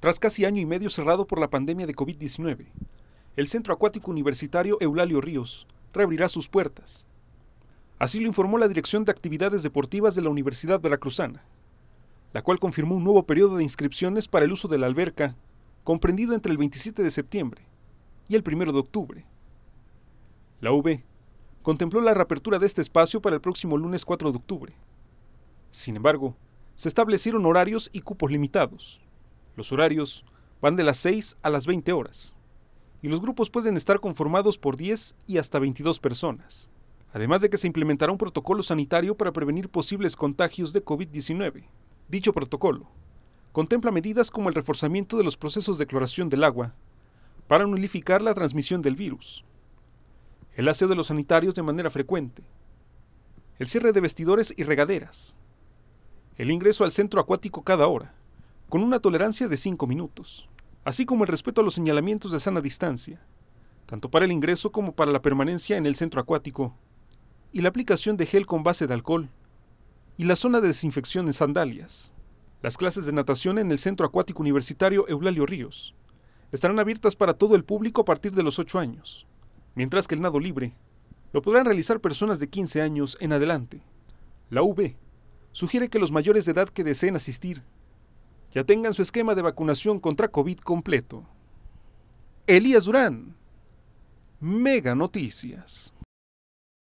Tras casi año y medio cerrado por la pandemia de COVID-19, el Centro Acuático Universitario Eulalio Ríos reabrirá sus puertas. Así lo informó la Dirección de Actividades Deportivas de la Universidad Veracruzana, la cual confirmó un nuevo periodo de inscripciones para el uso de la alberca, comprendido entre el 27 de septiembre y el 1 de octubre. La UB contempló la reapertura de este espacio para el próximo lunes 4 de octubre. Sin embargo, se establecieron horarios y cupos limitados. Los horarios van de las 6 a las 20 horas y los grupos pueden estar conformados por 10 y hasta 22 personas. Además de que se implementará un protocolo sanitario para prevenir posibles contagios de COVID-19. Dicho protocolo contempla medidas como el reforzamiento de los procesos de cloración del agua para nulificar la transmisión del virus, el aseo de los sanitarios de manera frecuente, el cierre de vestidores y regaderas, el ingreso al centro acuático cada hora, con una tolerancia de 5 minutos, así como el respeto a los señalamientos de sana distancia, tanto para el ingreso como para la permanencia en el centro acuático, y la aplicación de gel con base de alcohol, y la zona de desinfección en sandalias. Las clases de natación en el Centro Acuático Universitario Eulalio Ríos estarán abiertas para todo el público a partir de los 8 años, mientras que el nado libre lo podrán realizar personas de 15 años en adelante. La UB sugiere que los mayores de edad que deseen asistir tengan su esquema de vacunación contra COVID completo. Elías Durán, Mega Noticias.